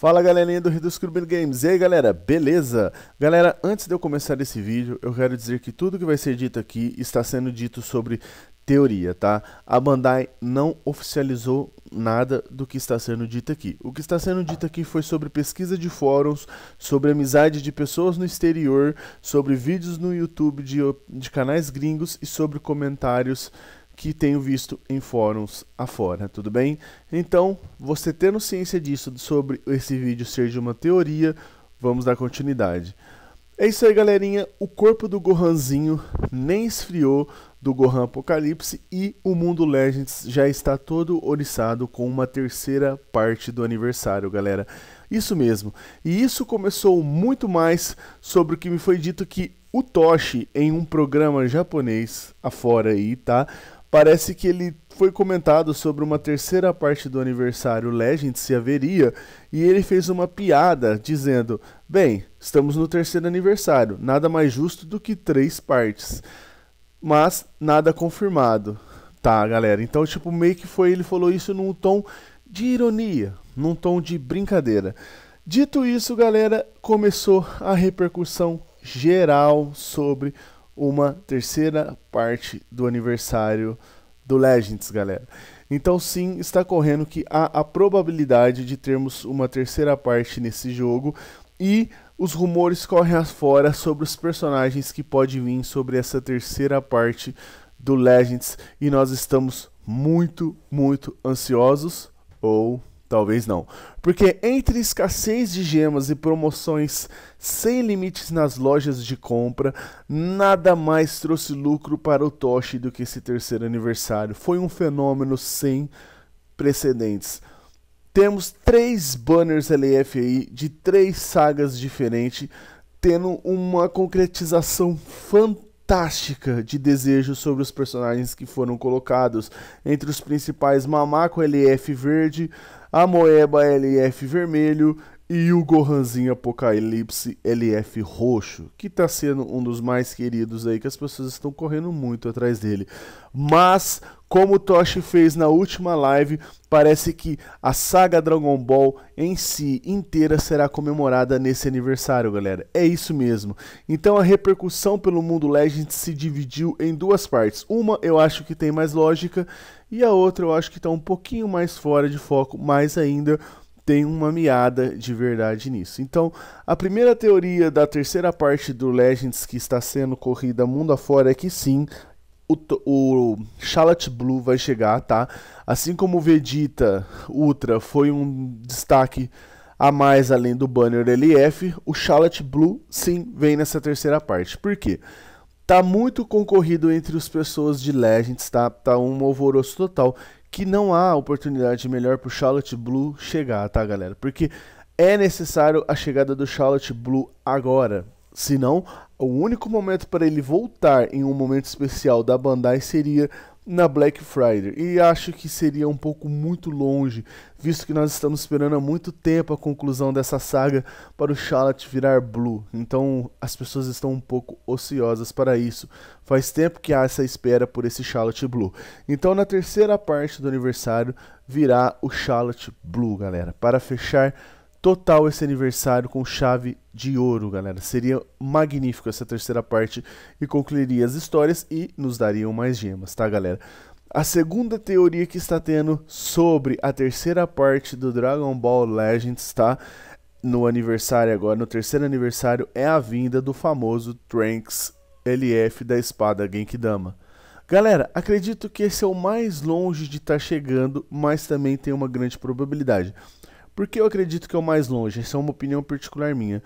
Fala galerinha do Reduz Clube Games, e aí galera, beleza? Galera, antes de eu começar esse vídeo, eu quero dizer que tudo que vai ser dito aqui está sendo dito sobre teoria, tá? A Bandai não oficializou nada do que está sendo dito aqui. O que está sendo dito aqui foi sobre pesquisa de fóruns, sobre amizade de pessoas no exterior, sobre vídeos no YouTube de, de canais gringos e sobre comentários que tenho visto em fóruns afora, tudo bem? Então, você tendo ciência disso, sobre esse vídeo ser de uma teoria, vamos dar continuidade. É isso aí, galerinha. O corpo do Gohanzinho nem esfriou do Gohan Apocalipse e o Mundo Legends já está todo oriçado com uma terceira parte do aniversário, galera. Isso mesmo. E isso começou muito mais sobre o que me foi dito que o Toshi, em um programa japonês afora aí, tá? parece que ele foi comentado sobre uma terceira parte do aniversário Legend se haveria e ele fez uma piada dizendo: "Bem, estamos no terceiro aniversário, nada mais justo do que três partes". Mas nada confirmado. Tá, galera. Então, tipo, meio que foi ele falou isso num tom de ironia, num tom de brincadeira. Dito isso, galera, começou a repercussão geral sobre uma terceira parte do aniversário do Legends, galera. Então sim, está correndo que há a probabilidade de termos uma terceira parte nesse jogo e os rumores correm afora sobre os personagens que pode vir sobre essa terceira parte do Legends e nós estamos muito, muito ansiosos ou Talvez não. Porque entre escassez de gemas e promoções sem limites nas lojas de compra, nada mais trouxe lucro para o Toshi do que esse terceiro aniversário. Foi um fenômeno sem precedentes. Temos três banners LF aí de três sagas diferentes, tendo uma concretização fantástica fantástica de desejo sobre os personagens que foram colocados. Entre os principais, Mamaco LF Verde, Amoeba LF vermelho e o Gohanzinho Apocalipse LF roxo, que está sendo um dos mais queridos aí, que as pessoas estão correndo muito atrás dele. Mas, como o Toshi fez na última live, parece que a saga Dragon Ball em si inteira será comemorada nesse aniversário, galera. É isso mesmo. Então a repercussão pelo mundo Legend se dividiu em duas partes. Uma eu acho que tem mais lógica, e a outra eu acho que está um pouquinho mais fora de foco, mais ainda tem uma miada de verdade nisso. Então, a primeira teoria da terceira parte do Legends que está sendo corrida mundo afora é que sim, o, o Charlotte Blue vai chegar, tá? Assim como o Vegeta Ultra foi um destaque a mais além do banner LF, o Charlotte Blue sim vem nessa terceira parte. Por quê? Porque Tá muito concorrido entre as pessoas de Legends, tá? Tá um alvoroço total. Que não há oportunidade melhor pro Charlotte Blue chegar, tá, galera? Porque é necessário a chegada do Charlotte Blue agora. Senão, o único momento para ele voltar em um momento especial da Bandai seria na Black Friday. E acho que seria um pouco muito longe, visto que nós estamos esperando há muito tempo a conclusão dessa saga para o Charlotte virar Blue. Então as pessoas estão um pouco ociosas para isso. Faz tempo que há essa espera por esse Charlotte Blue. Então na terceira parte do aniversário virá o Charlotte Blue, galera. Para fechar total esse aniversário com chave de ouro, galera. Seria magnífico essa terceira parte e concluiria as histórias e nos dariam mais gemas, tá, galera? A segunda teoria que está tendo sobre a terceira parte do Dragon Ball Legends, tá? No aniversário agora, no terceiro aniversário, é a vinda do famoso Trunks LF da espada Genkidama. Galera, acredito que esse é o mais longe de estar tá chegando, mas também tem uma grande probabilidade. Por que eu acredito que é o mais longe? Essa é uma opinião particular minha.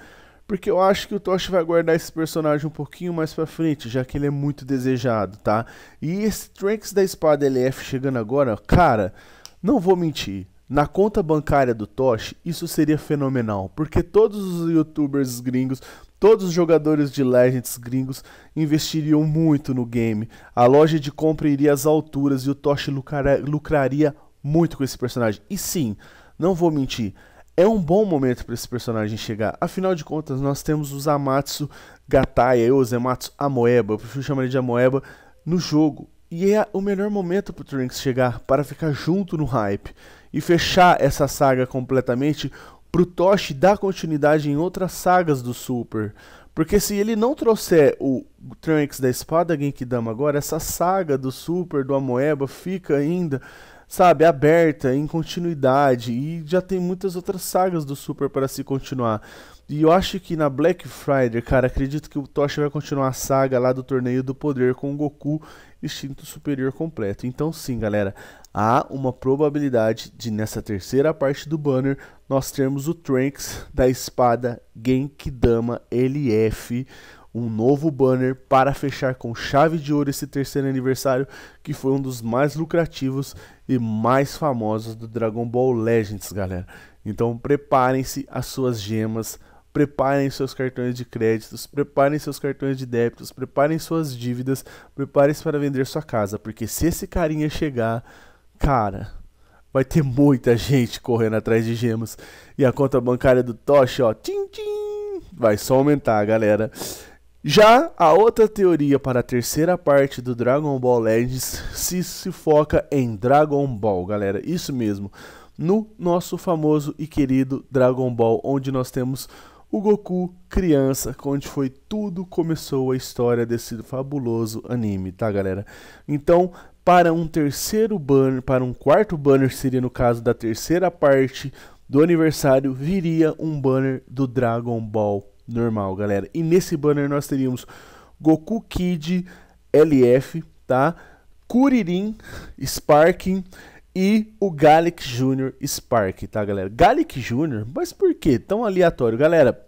Porque eu acho que o Toshi vai guardar esse personagem um pouquinho mais pra frente, já que ele é muito desejado, tá? E esse Tranks da Espada LF chegando agora, cara, não vou mentir. Na conta bancária do Toshi, isso seria fenomenal, porque todos os youtubers gringos, todos os jogadores de Legends gringos investiriam muito no game. A loja de compra iria às alturas e o Toshi lucraria muito com esse personagem. E sim, não vou mentir, é um bom momento para esse personagem chegar. Afinal de contas, nós temos os Zamatsu Gataya, os Zamatsu Amoeba, eu prefiro chamar ele de Amoeba, no jogo. E é o melhor momento para o Trunks chegar, para ficar junto no hype. E fechar essa saga completamente para o Toshi dar continuidade em outras sagas do Super. Porque se ele não trouxer o Trunks da espada Genkidama agora, essa saga do Super, do Amoeba, fica ainda sabe, aberta, em continuidade. E já tem muitas outras sagas do Super para se continuar. E eu acho que na Black Friday, cara, acredito que o Toshi vai continuar a saga lá do Torneio do Poder com o Goku Instinto Superior completo. Então sim, galera, há uma probabilidade de nessa terceira parte do banner nós termos o Trunks da espada Genkidama LF um novo banner para fechar com chave de ouro esse terceiro aniversário, que foi um dos mais lucrativos e mais famosos do Dragon Ball Legends, galera. Então preparem-se as suas gemas, preparem seus cartões de créditos, preparem seus cartões de débitos, preparem suas dívidas, preparem-se para vender sua casa, porque se esse carinha chegar, cara, vai ter muita gente correndo atrás de gemas e a conta bancária do Tosh, ó, tim tim, vai só aumentar, galera. Já a outra teoria para a terceira parte do Dragon Ball Legends se, se foca em Dragon Ball, galera. Isso mesmo. No nosso famoso e querido Dragon Ball, onde nós temos o Goku criança, onde foi tudo começou a história desse fabuloso anime, tá, galera? Então, para um terceiro banner, para um quarto banner seria no caso da terceira parte do aniversário, viria um banner do Dragon Ball normal, galera. E nesse banner nós teríamos Goku Kid LF, tá? Kuririn Sparking e o Galick Jr. Spark, tá, galera? Galick Jr., mas por que tão aleatório? Galera,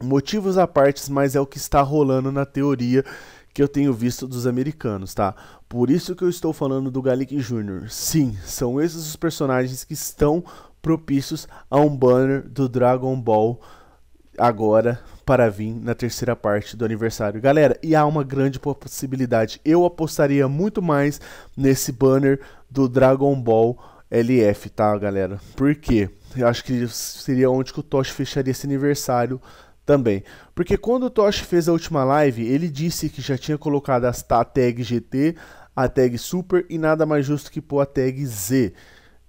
motivos à parte, mas é o que está rolando na teoria que eu tenho visto dos americanos, tá? Por isso que eu estou falando do Galick Jr. Sim, são esses os personagens que estão propícios a um banner do Dragon Ball agora para vir na terceira parte do aniversário. Galera, e há uma grande possibilidade. Eu apostaria muito mais nesse banner do Dragon Ball LF, tá, galera? Por quê? Eu acho que seria onde que o Tosh fecharia esse aniversário também. Porque quando o Tosh fez a última live, ele disse que já tinha colocado a tag GT, a tag Super e nada mais justo que pôr a tag Z.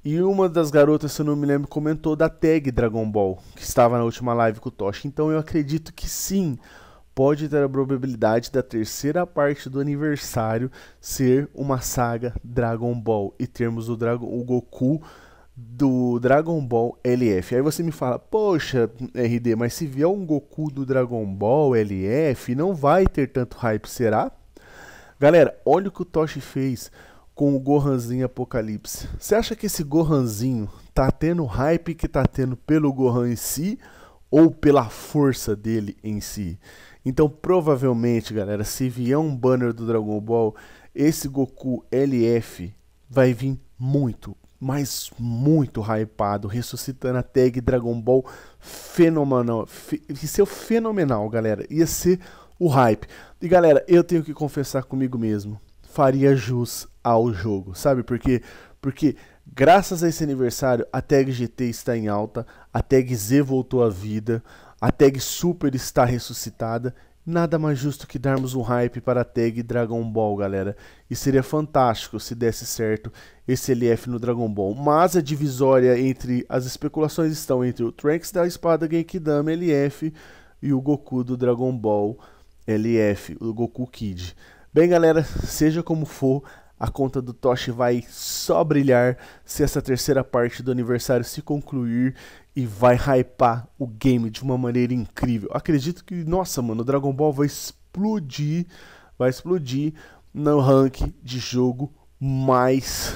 E uma das garotas, se eu não me lembro, comentou da tag Dragon Ball, que estava na última live com o Toshi. Então eu acredito que sim, pode ter a probabilidade da terceira parte do aniversário ser uma saga Dragon Ball e termos o, o Goku do Dragon Ball LF. Aí você me fala, poxa, RD, mas se vier um Goku do Dragon Ball LF, não vai ter tanto hype, será? Galera, olha o que o Toshi fez com o Gohanzinho Apocalipse. Você acha que esse Gohanzinho tá tendo o hype que tá tendo pelo Gohan em si ou pela força dele em si? Então, provavelmente, galera, se vier um banner do Dragon Ball, esse Goku LF vai vir muito, mas muito hypado, ressuscitando a tag Dragon Ball fenomenal. Isso ser fenomenal, galera. Ia ser o hype. E galera, eu tenho que confessar comigo mesmo faria jus ao jogo, sabe? Porque, porque graças a esse aniversário, a tag GT está em alta, a tag Z voltou à vida, a tag Super está ressuscitada. Nada mais justo que darmos um hype para a tag Dragon Ball, galera. E seria fantástico se desse certo esse LF no Dragon Ball. Mas a divisória entre as especulações estão entre o Trunks da espada Genkidama LF e o Goku do Dragon Ball LF, o Goku Kid. Bem, galera, seja como for, a conta do Toshi vai só brilhar se essa terceira parte do aniversário se concluir e vai hypar o game de uma maneira incrível. Acredito que, nossa, mano, o Dragon Ball vai explodir, vai explodir no ranking de jogo mais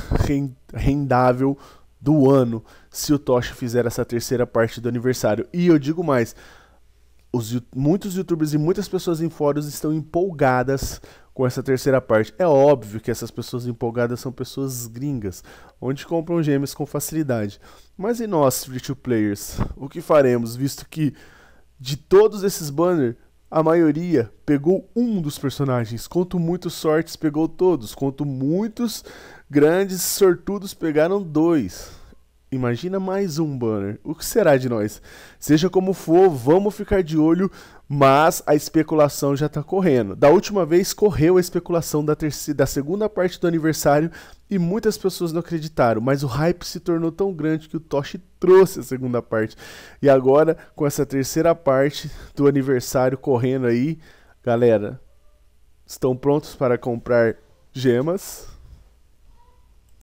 rendável do ano se o Toshi fizer essa terceira parte do aniversário. E eu digo mais, os, muitos youtubers e muitas pessoas em fóruns estão empolgadas com essa terceira parte. É óbvio que essas pessoas empolgadas são pessoas gringas, onde compram gêmeos com facilidade. Mas e nós, free-to-players? O que faremos, visto que de todos esses banners, a maioria pegou um dos personagens. Conto muitos sortes pegou todos. Conto muitos grandes sortudos pegaram dois. Imagina mais um banner. O que será de nós? Seja como for, vamos ficar de olho, mas a especulação já está correndo. Da última vez correu a especulação da, da segunda parte do aniversário e muitas pessoas não acreditaram, mas o hype se tornou tão grande que o Toshi trouxe a segunda parte. E agora, com essa terceira parte do aniversário correndo aí, galera, estão prontos para comprar gemas?